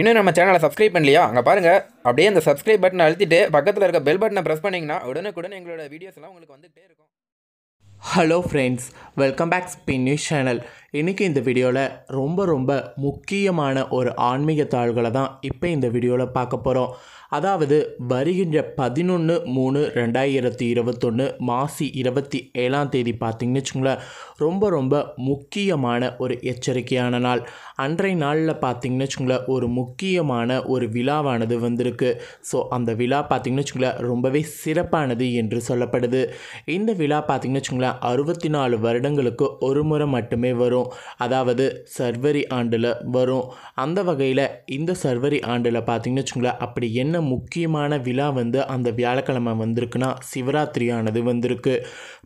இன்னும் நம்ம சேனலை சப்ஸ்கிரைப் பண்ணலையா அங்கே பாருங்கள் அப்படியே அந்த சப்ஸ்கிரைப் பட்டனை அழுத்திட்டு பக்கத்தில் இருக்க பெல் பட்டனை ப்ரெஸ் பண்ணிங்கன்னா உடனுக்குடன் எங்களோட வீடியோஸ்லாம் உங்களுக்கு வந்துகிட்டே இருக்கும் hello friends welcome back spin news channel இன்றைக்கி இந்த வீடியோவில் ரொம்ப ரொம்ப முக்கியமான ஒரு ஆன்மீக தாள்களை தான் இப்போ இந்த வீடியோவில் பார்க்க போகிறோம் அதாவது வருகின்ற பதினொன்று மூணு ரெண்டாயிரத்தி இருபத்தொன்று மாசி இருபத்தி ஏழாம் தேதி பார்த்திங்கன்னு வச்சுங்களேன் ரொம்ப ரொம்ப முக்கியமான ஒரு எச்சரிக்கையான நாள் அன்றைய நாளில் பார்த்திங்கன்னு வச்சுங்களேன் ஒரு முக்கியமான ஒரு விழாவானது வந்திருக்கு ஸோ அந்த விழா பார்த்திங்கன்னு வச்சுங்களேன் ரொம்பவே சிறப்பானது என்று சொல்லப்படுது இந்த விழா பார்த்திங்கன்னு வச்சுங்களேன் அறுபத்தி நாலு வருடங்களுக்கு ஒரு முறை மட்டுமே வரும் வரும் அதாவது சர்வரி ஆண்டில் வரும் அந்த வகையில் இந்த சர்வரி ஆண்டில் பார்த்திங்கன்னு வச்சுங்களேன் அப்படி என்ன முக்கியமான விழா வந்து அந்த வியாழக்கிழமை வந்திருக்குன்னா சிவராத்திரி ஆனது வந்திருக்கு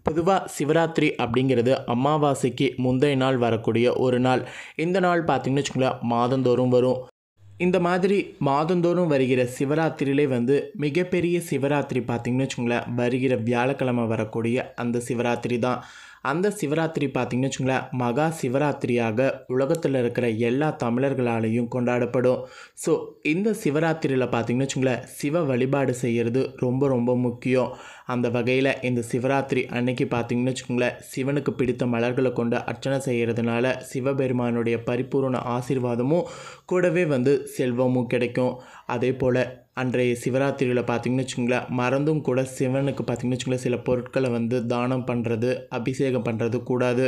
பொதுவாக சிவராத்திரி அப்படிங்கிறது அமாவாசைக்கு முந்தைய நாள் வரக்கூடிய ஒரு நாள் இந்த நாள் பார்த்திங்கன்னு வச்சுங்களேன் மாதந்தோறும் வரும் இந்த மாதிரி மாதந்தோறும் வருகிற சிவராத்திரியிலே வந்து மிகப்பெரிய சிவராத்திரி பார்த்திங்கன்னு வச்சுங்களேன் வருகிற வியாழக்கிழமை வரக்கூடிய அந்த சிவராத்திரி தான் அந்த சிவராத்திரி பார்த்திங்கன்னு வச்சுங்களேன் மகா சிவராத்திரியாக உலகத்தில் இருக்கிற எல்லா தமிழர்களாலையும் கொண்டாடப்படும் ஸோ இந்த சிவராத்திரியில் பார்த்திங்கன்னு வச்சுங்களேன் சிவ வழிபாடு செய்கிறது ரொம்ப ரொம்ப முக்கியம் அந்த வகையில் இந்த சிவராத்திரி அன்னைக்கு பார்த்திங்கன்னு வச்சுக்கோங்களேன் சிவனுக்கு பிடித்த மலர்களை கொண்டு அர்ச்சனை செய்கிறதுனால சிவபெருமானுடைய பரிபூர்ண ஆசீர்வாதமும் கூடவே வந்து செல்வமும் கிடைக்கும் அதே போல் அன்றைய சிவராத்திரியில் பார்த்திங்கன்னு வச்சுக்கோங்களேன் மறந்தும் கூட சிவனுக்கு பார்த்திங்கன்னு வச்சுங்களேன் சில பொருட்களை வந்து தானம் பண்ணுறது அபிஷேகம் பண்ணுறது கூடாது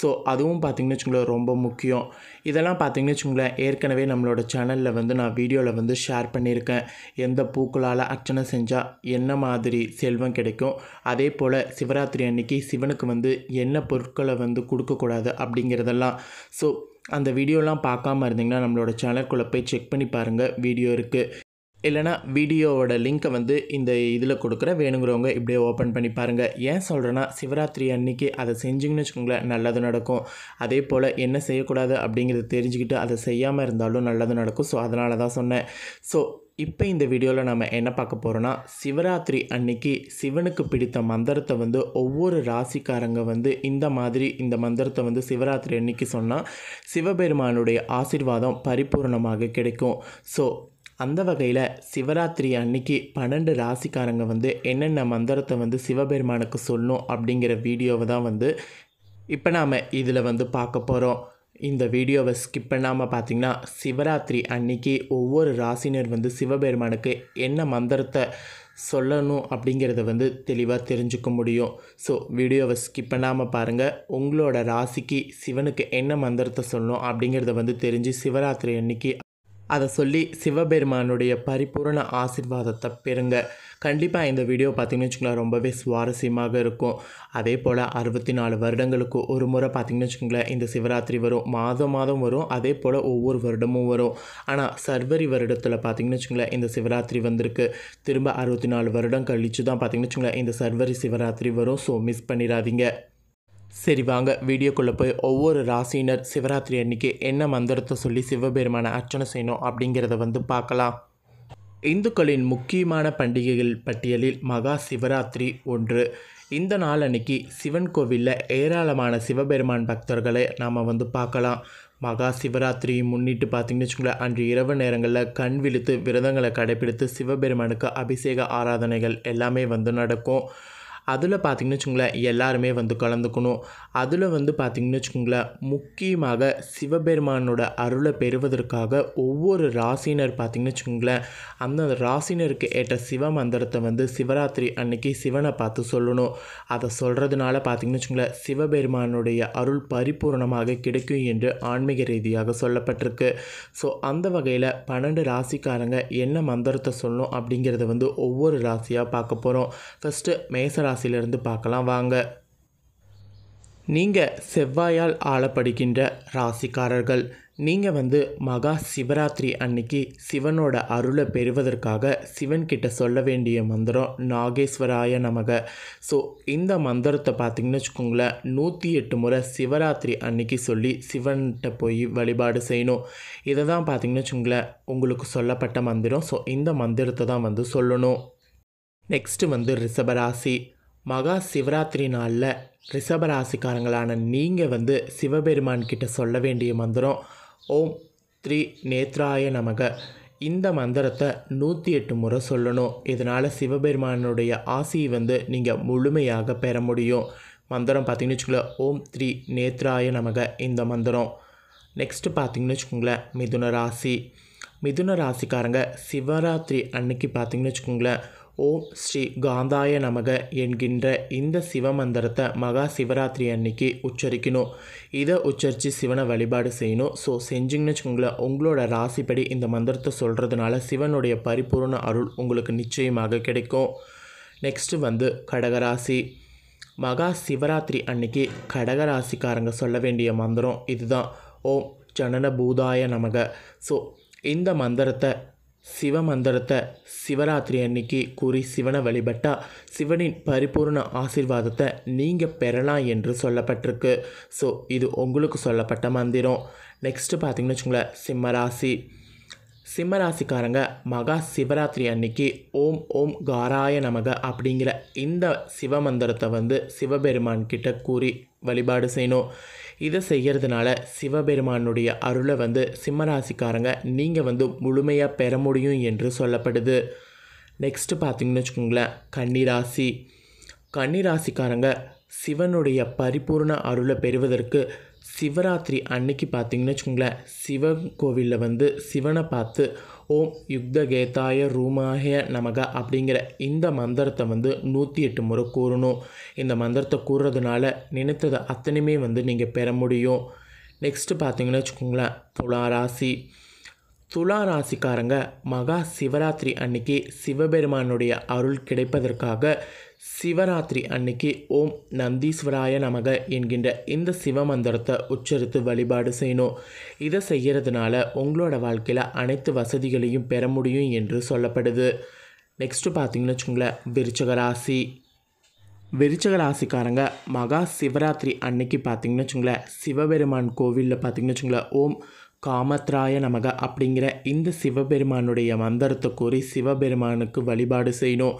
ஸோ அதுவும் பார்த்திங்கன்னு வச்சுக்கோங்களேன் ரொம்ப முக்கியம் இதெல்லாம் பார்த்திங்கன்னு வச்சுக்கோங்களேன் ஏற்கனவே நம்மளோட சேனலில் வந்து நான் வீடியோவில் வந்து ஷேர் பண்ணியிருக்கேன் எந்த பூக்களால் அர்ச்சனை செஞ்சால் என்ன மாதிரி செல்வம் கிடைக்கும் அதே போல் சிவராத்திரி அன்னைக்கு சிவனுக்கு வந்து என்ன பொருட்களை வந்து கொடுக்கக்கூடாது அப்படிங்கிறதெல்லாம் ஸோ அந்த வீடியோலாம் பார்க்காம இருந்தீங்கன்னா நம்மளோட சேனல்குள்ளே போய் செக் பண்ணி பாருங்கள் வீடியோ இருக்குது இல்லைனா வீடியோவோட லிங்க்கை வந்து இந்த இதில் கொடுக்குற வேணுங்கிறவங்க இப்படியே ஓப்பன் பண்ணி பாருங்கள் ஏன் சொல்கிறேன்னா சிவராத்திரி அன்னைக்கு அதை செஞ்சிங்கன்னு வச்சுக்கோங்களேன் நல்லது நடக்கும் அதே போல் என்ன செய்யக்கூடாது அப்படிங்கிறத தெரிஞ்சுக்கிட்டு அதை செய்யாமல் இருந்தாலும் நல்லது நடக்கும் ஸோ அதனால தான் சொன்னேன் ஸோ இப்போ இந்த வீடியோவில் நம்ம என்ன பார்க்க போகிறோன்னா சிவராத்திரி அன்னைக்கு சிவனுக்கு பிடித்த மந்திரத்தை வந்து ஒவ்வொரு ராசிக்காரங்க வந்து இந்த மாதிரி இந்த மந்திரத்தை வந்து சிவராத்திரி அன்னைக்கு சொன்னால் சிவபெருமானுடைய ஆசிர்வாதம் பரிபூர்ணமாக கிடைக்கும் ஸோ அந்த வகையில் சிவராத்திரி அன்னைக்கு பன்னெண்டு ராசிக்காரங்க வந்து என்னென்ன மந்திரத்தை வந்து சிவபெருமானுக்கு சொல்லணும் அப்படிங்கிற வீடியோவை தான் வந்து இப்போ நாம் இதில் வந்து பார்க்க போகிறோம் இந்த வீடியோவை ஸ்கிப் பண்ணாமல் பார்த்தீங்கன்னா சிவராத்திரி அன்னைக்கு ஒவ்வொரு ராசினர் வந்து சிவபெருமானுக்கு என்ன மந்திரத்தை சொல்லணும் அப்படிங்கிறத வந்து தெளிவாக தெரிஞ்சுக்க முடியும் ஸோ வீடியோவை ஸ்கிப் பண்ணாமல் பாருங்கள் உங்களோட ராசிக்கு சிவனுக்கு என்ன மந்திரத்தை சொல்லணும் அப்படிங்கிறத வந்து தெரிஞ்சு சிவராத்திரி அன்னைக்கு அதை சொல்லி சிவபெருமானுடைய பரிபூரண ஆசிர்வாதத்தை பெறுங்க கண்டிப்பாக இந்த வீடியோ பார்த்திங்கன்னு வச்சுக்கோங்களேன் ரொம்பவே சுவாரஸ்யமாக இருக்கும் அதே போல் அறுபத்தி நாலு வருடங்களுக்கு ஒரு முறை பார்த்திங்கன்னு வச்சுக்கோங்களேன் இந்த சிவராத்திரி வரும் மாதம் மாதம் வரும் அதே போல் ஒவ்வொரு வருடமும் வரும் ஆனால் சர்வரி வருடத்தில் பார்த்திங்கன்னு வச்சுக்கோங்களேன் இந்த சிவராத்திரி வந்திருக்கு திரும்ப அறுபத்தி நாலு வருடம் கழித்து தான் பார்த்திங்கன்னு வச்சுக்கோங்களேன் இந்த சர்வரி சிவராத்திரி வரும் ஸோ மிஸ் பண்ணிடாதீங்க சரி வாங்க வீடியோக்குள்ளே போய் ஒவ்வொரு ராசியினர் சிவராத்திரி அன்னைக்கு என்ன மந்திரத்தை சொல்லி சிவபெருமான அர்ச்சனை செய்யணும் அப்படிங்கிறத வந்து பார்க்கலாம் இந்துக்களின் முக்கியமான பண்டிகைகள் பட்டியலில் மகா சிவராத்திரி ஒன்று இந்த நாள் அன்னைக்கு சிவன் கோவிலில் ஏராளமான சிவபெருமான் பக்தர்களை நாம் வந்து பார்க்கலாம் மகா சிவராத்திரி முன்னிட்டு பார்த்திங்கன்னு வச்சுக்கோங்களேன் அன்று இரவு நேரங்களில் கண் விழுத்து விரதங்களை கடைபிடித்து சிவபெருமானுக்கு அபிஷேக ஆராதனைகள் எல்லாமே வந்து நடக்கும் அதில் பார்த்திங்கன்னு வச்சுக்கோங்களேன் எல்லாருமே வந்து கலந்துக்கணும் அதில் வந்து பார்த்திங்கன்னு வச்சுக்கோங்களேன் முக்கியமாக சிவபெருமானோட அருளை பெறுவதற்காக ஒவ்வொரு ராசினர் பார்த்திங்கன்னு வச்சுக்கோங்களேன் அந்த ராசினருக்கு ஏற்ற சிவ மந்திரத்தை வந்து சிவராத்திரி அன்னைக்கு சிவனை பார்த்து சொல்லணும் அதை சொல்கிறதுனால பார்த்திங்கன்னு வச்சுக்கோங்களேன் சிவபெருமானுடைய அருள் பரிபூர்ணமாக கிடைக்கும் என்று ஆன்மீக ரீதியாக சொல்லப்பட்டிருக்கு ஸோ அந்த வகையில் பன்னெண்டு ராசிக்காரங்க என்ன மந்திரத்தை சொல்லணும் அப்படிங்கிறத வந்து ஒவ்வொரு ராசியாக பார்க்க போகிறோம் ஃபஸ்ட்டு மேசராசி ராசிலிருந்து பார்க்கலாம் வாங்க நீங்கள் செவ்வாயால் ஆளப்படுகின்ற ராசிக்காரர்கள் நீங்கள் வந்து மகா சிவராத்திரி அன்னைக்கு சிவனோட அருளை பெறுவதற்காக சிவன்கிட்ட சொல்ல வேண்டிய மந்திரம் நாகேஸ்வராய நமக ஸோ இந்த மந்திரத்தை பார்த்திங்கன்னு வச்சுக்கோங்களேன் நூற்றி எட்டு முறை சிவராத்திரி அன்னைக்கு சொல்லி சிவன்கிட்ட போய் வழிபாடு செய்யணும் இதை தான் பார்த்திங்கன்னு வச்சுக்கோங்களேன் உங்களுக்கு சொல்லப்பட்ட மந்திரம் ஸோ இந்த மந்திரத்தை தான் வந்து சொல்லணும் நெக்ஸ்ட்டு வந்து ரிஷபராசி மகா சிவராத்திரி நாளில் ரிஷபராசிக்காரங்களான நீங்கள் வந்து சிவபெருமான் கிட்ட சொல்ல வேண்டிய மந்திரம் ஓம் த்ரீ நேத்ராய நமக இந்த மந்திரத்தை நூற்றி எட்டு முறை சொல்லணும் இதனால் சிவபெருமானுடைய ஆசையை வந்து நீங்கள் முழுமையாக பெற முடியும் மந்திரம் பார்த்திங்கன்னு வச்சுக்கோங்களேன் ஓம் த்ரீ நேத்ராய நமக இந்த மந்திரம் நெக்ஸ்ட்டு பார்த்திங்கன்னு வச்சுக்கோங்களேன் மிதுன ராசி மிதுன ராசிக்காரங்க சிவராத்திரி அன்னைக்கு பார்த்திங்கன்னு வச்சுக்கோங்களேன் ஓம் ஸ்ரீ காந்தாய நமக என்கின்ற இந்த சிவமந்திரத்தை மகா சிவராத்திரி அன்னைக்கு உச்சரிக்கணும் இதை உச்சரித்து சிவனை வழிபாடு செய்யணும் ஸோ செஞ்சிங்கன்னு வச்சுக்கோங்களேன் உங்களோட ராசிப்படி இந்த மந்திரத்தை சொல்கிறதுனால சிவனுடைய பரிபூர்ண அருள் உங்களுக்கு நிச்சயமாக கிடைக்கும் நெக்ஸ்ட்டு வந்து கடகராசி மகா சிவராத்திரி அன்னைக்கு கடகராசிக்காரங்க சொல்ல வேண்டிய மந்திரம் இதுதான் ஓம் ஜனன பூதாய நமக ஸோ இந்த மந்திரத்தை சிவமந்திரத்தை சிவராத்திரி அன்னைக்கு கூறி சிவனை வழிபட்டால் சிவனின் பரிபூர்ண ஆசிர்வாதத்தை நீங்கள் பெறலாம் என்று சொல்லப்பட்டிருக்கு ஸோ இது உங்களுக்கு சொல்லப்பட்ட மந்திரம் நெக்ஸ்ட்டு பார்த்திங்கன்னு வச்சுங்களேன் சிம்மராசி சிம்மராசிக்காரங்க மகா சிவராத்திரி அன்னைக்கு ஓம் ஓம் காராய நமக அப்படிங்கிற இந்த சிவமந்திரத்தை வந்து சிவபெருமான்கிட்ட கூறி வழிபாடு செய்யணும் இதை செய்கிறதுனால சிவபெருமானுடைய அருளை வந்து சிம்மராசிக்காரங்க நீங்கள் வந்து முழுமையாக பெற முடியும் என்று சொல்லப்படுது நெக்ஸ்ட்டு பார்த்திங்கன்னு வச்சுக்கோங்களேன் கன்னிராசி கன்னிராசிக்காரங்க சிவனுடைய பரிபூர்ண அருளை பெறுவதற்கு சிவராத்திரி அன்னைக்கு பார்த்தீங்கன்னு வச்சுக்கோங்களேன் சிவன் கோவிலில் வந்து சிவனை பார்த்து ஓம் யுக்த கேத்தாய ரூமாய நமக அப்படிங்கிற இந்த மந்திரத்தை வந்து நூற்றி எட்டு முறை கூறணும் இந்த மந்திரத்தை கூறுறதுனால நினைத்ததை அத்தனையுமே வந்து நீங்கள் பெற முடியும் நெக்ஸ்ட்டு பார்த்தீங்கன்னு வச்சுக்கோங்களேன் துளாராசி துளாராசிக்காரங்க மகா சிவராத்திரி அன்னைக்கு சிவபெருமானுடைய அருள் கிடைப்பதற்காக சிவராத்திரி அன்னைக்கு ஓம் நந்தீஸ்வராய நமக என்கின்ற இந்த சிவ மந்திரத்தை உச்சரித்து வழிபாடு செய்யணும் இதை செய்கிறதுனால உங்களோட வாழ்க்கையில் அனைத்து வசதிகளையும் பெற முடியும் என்று சொல்லப்படுது நெக்ஸ்ட்டு பார்த்தீங்கன்னு வச்சுக்கோங்களேன் விருச்சக ராசி விருச்சக ராசிக்காரங்க மகா சிவராத்திரி அன்னைக்கு பார்த்தீங்கன்னு வச்சுங்களேன் சிவபெருமான் கோவிலில் பார்த்தீங்கன்னு வச்சுங்களேன் ஓம் காமத்ராய நமக அப்படிங்கிற இந்த சிவபெருமானுடைய மந்திரத்தை கூறி சிவபெருமானுக்கு வழிபாடு செய்யணும்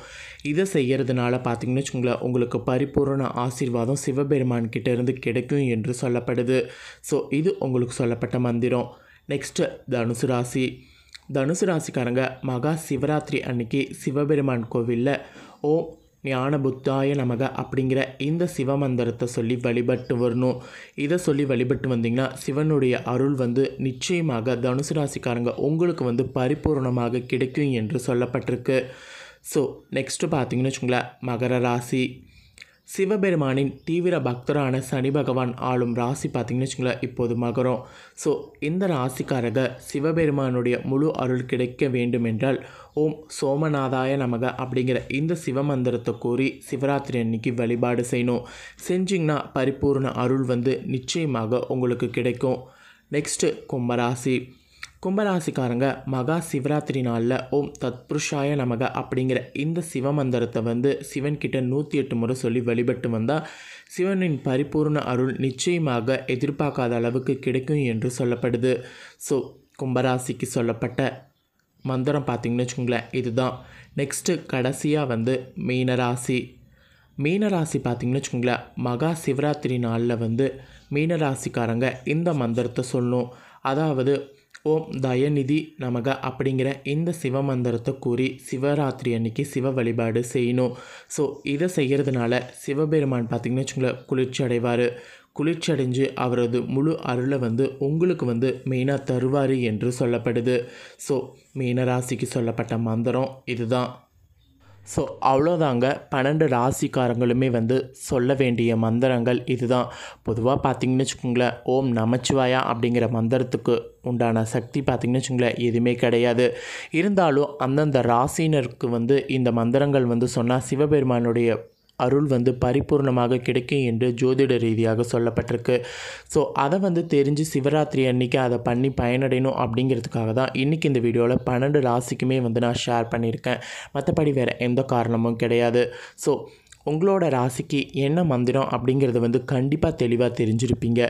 இதை செய்கிறதுனால பார்த்திங்கன்னு வச்சுக்கோங்களேன் உங்களுக்கு பரிபூர்ண ஆசீர்வாதம் சிவபெருமான்கிட்ட இருந்து கிடைக்கும் என்று சொல்லப்படுது ஸோ இது உங்களுக்கு சொல்லப்பட்ட மந்திரம் நெக்ஸ்ட்டு தனுசு ராசி தனுசு ராசிக்காரங்க மகா சிவராத்திரி அன்னைக்கு சிவபெருமான் கோவிலில் ஓம் ஞான புத்தாய நமக அப்படிங்கிற இந்த சிவ மந்திரத்தை சொல்லி வழிபட்டு வரணும் இதை சொல்லி வழிபட்டு வந்தீங்கன்னா சிவனுடைய அருள் வந்து நிச்சயமாக தனுசு ராசிக்காரங்க உங்களுக்கு வந்து பரிபூர்ணமாக கிடைக்கும் என்று சொல்லப்பட்டிருக்கு ஸோ நெக்ஸ்ட்டு பார்த்தீங்கன்னு வச்சுங்களேன் மகர ராசி சிவபெருமானின் தீவிர பக்தரான சனி பகவான் ஆளும் ராசி பார்த்திங்கன்னு வச்சுங்களேன் இப்போது மகரம் ஸோ இந்த ராசிக்காரக சிவபெருமானுடைய முழு அருள் கிடைக்க வேண்டும் என்றால் ஓம் சோமநாதாய நமக அப்படிங்கிற இந்த சிவமந்திரத்தை கூறி சிவராத்திரி அன்னைக்கு வழிபாடு செய்யணும் செஞ்சிங்கன்னா பரிபூர்ண அருள் வந்து நிச்சயமாக உங்களுக்கு கிடைக்கும் நெக்ஸ்ட்டு கும்பராசி கும்பராசிக்காரங்க மகா சிவராத்திரி நாளில் ஓம் தத்புருஷாய நமக அப்படிங்கிற இந்த சிவ மந்திரத்தை வந்து சிவன்கிட்ட நூற்றி எட்டு முறை சொல்லி வழிபட்டு வந்தால் சிவனின் பரிபூர்ண அருள் நிச்சயமாக எதிர்பார்க்காத அளவுக்கு கிடைக்கும் என்று சொல்லப்படுது ஸோ கும்பராசிக்கு சொல்லப்பட்ட மந்திரம் பார்த்திங்கன்னு வச்சுக்கோங்களேன் இதுதான் நெக்ஸ்ட்டு கடைசியாக வந்து மீனராசி மீனராசி பார்த்திங்கன்னு வச்சுக்கோங்களேன் மகா சிவராத்திரி நாளில் வந்து மீனராசிக்காரங்க இந்த மந்திரத்தை சொல்லணும் அதாவது ஓம் தயநிதி நமக அப்படிங்கிற இந்த சிவ மந்திரத்தை கூறி சிவராத்திரி அன்னைக்கு சிவ வழிபாடு செய்யணும் ஸோ இதை செய்கிறதுனால சிவபெருமான் பார்த்திங்கன்னு வச்சுங்களேன் குளிர்ச்சி அடைவார் குளிர்ச்சி அடைஞ்சு அவரது முழு அருளை வந்து உங்களுக்கு வந்து மெயினாக தருவார் என்று சொல்லப்படுது ஸோ மீனராசிக்கு சொல்லப்பட்ட மந்திரம் இதுதான் ஸோ அவ்வளோதாங்க பன்னெண்டு ராசிக்காரங்களுமே வந்து சொல்ல வேண்டிய மந்திரங்கள் இதுதான் பொதுவாக பார்த்திங்கன்னு வச்சுக்கோங்களேன் ஓம் நமச்சிவாயா அப்படிங்கிற மந்திரத்துக்கு உண்டான சக்தி பார்த்திங்கன்னு வச்சுங்களேன் எதுவுமே கிடையாது இருந்தாலும் அந்தந்த ராசினருக்கு வந்து இந்த மந்திரங்கள் வந்து சொன்னால் சிவபெருமானுடைய அருள் வந்து பரிபூர்ணமாக கிடைக்கும் என்று ஜோதிட ரீதியாக சொல்லப்பட்டிருக்கு ஸோ அதை வந்து தெரிஞ்சு சிவராத்திரி அன்னைக்கு அதை பண்ணி பயனடையணும் அப்படிங்கிறதுக்காக தான் இன்றைக்கி இந்த வீடியோவில் பன்னெண்டு ராசிக்குமே வந்து நான் ஷேர் பண்ணியிருக்கேன் மற்றபடி வேறு எந்த காரணமும் கிடையாது ஸோ உங்களோட ராசிக்கு என்ன மந்திரம் அப்படிங்கிறது வந்து கண்டிப்பாக தெளிவாக தெரிஞ்சிருப்பீங்க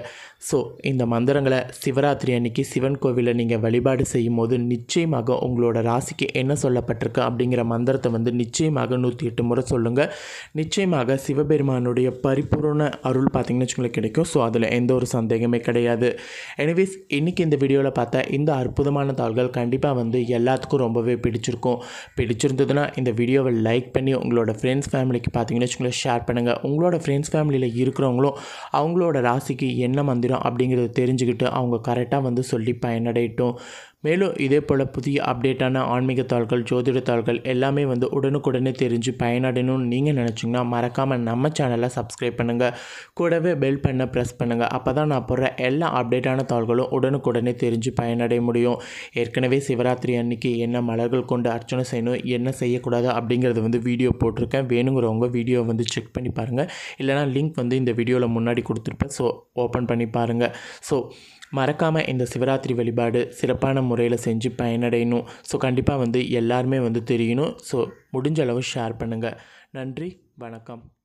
ஸோ இந்த மந்திரங்களை சிவராத்திரி அன்னைக்கு சிவன் கோவிலில் நீங்கள் வழிபாடு செய்யும் போது நிச்சயமாக உங்களோட ராசிக்கு என்ன சொல்லப்பட்டிருக்கு அப்படிங்கிற மந்திரத்தை வந்து நிச்சயமாக நூற்றி எட்டு முறை சொல்லுங்கள் நிச்சயமாக சிவபெருமானுடைய பரிபூர்ண அருள் பார்த்தீங்கன்னு வச்சுக்கோங்க கிடைக்கும் ஸோ அதில் எந்த ஒரு சந்தேகமே கிடையாது எனிவேஸ் இன்றைக்கி இந்த வீடியோவில் பார்த்தா இந்த அற்புதமான தாள்கள் கண்டிப்பாக வந்து எல்லாத்துக்கும் ரொம்பவே பிடிச்சிருக்கும் பிடிச்சிருந்ததுன்னா இந்த வீடியோவை லைக் பண்ணி உங்களோட ஃப்ரெண்ட்ஸ் ஃபேமிலிக்கு பார்த்தீங்கன்னா நிகழ்ச்சிகளை ஷேர் பண்ணுங்கள் உங்களோட ஃப்ரெண்ட்ஸ் ஃபேமிலியில் இருக்கிறவங்களும் அவங்களோட ராசிக்கு என்ன மந்திரம் அப்படிங்கிறத தெரிஞ்சுக்கிட்டு அவங்க கரெக்டாக வந்து சொல்லி பயனடையட்டும் மேலும் இதே போல் புதிய அப்டேட்டான ஆன்மீக தாள்கள் ஜோதிட தாள்கள் எல்லாமே வந்து உடனுக்குடனே தெரிஞ்சு பயனடையணும்னு நீங்கள் நினச்சிங்கன்னா மறக்காமல் நம்ம சேனலை சப்ஸ்கிரைப் பண்ணுங்கள் கூடவே பெல் பண்ண ப்ரெஸ் பண்ணுங்கள் அப்போ தான் நான் போடுற எல்லா அப்டேட்டான தாள்களும் உடனுக்குடனே தெரிஞ்சு பயனடைய முடியும் ஏற்கனவே சிவராத்திரி அன்னைக்கு என்ன மலர்கள் கொண்டு அர்ச்சனை செய்யணும் என்ன செய்யக்கூடாது அப்படிங்கிறது வந்து வீடியோ போட்டிருக்கேன் வேணுங்கிறவங்க வீடியோ வந்து செக் பண்ணி பாருங்கள் இல்லைனா லிங்க் வந்து இந்த வீடியோவில் முன்னாடி கொடுத்துருப்பேன் ஸோ ஓப்பன் பண்ணி பாருங்கள் ஸோ மறக்காமல் இந்த சிவராத்திரி வழிபாடு சிறப்பான முறையில் செஞ்சு பயனடையணும் ஸோ கண்டிப்பாக வந்து எல்லாருமே வந்து தெரியணும் ஸோ முடிஞ்ச அளவு ஷேர் பண்ணுங்கள் நன்றி வணக்கம்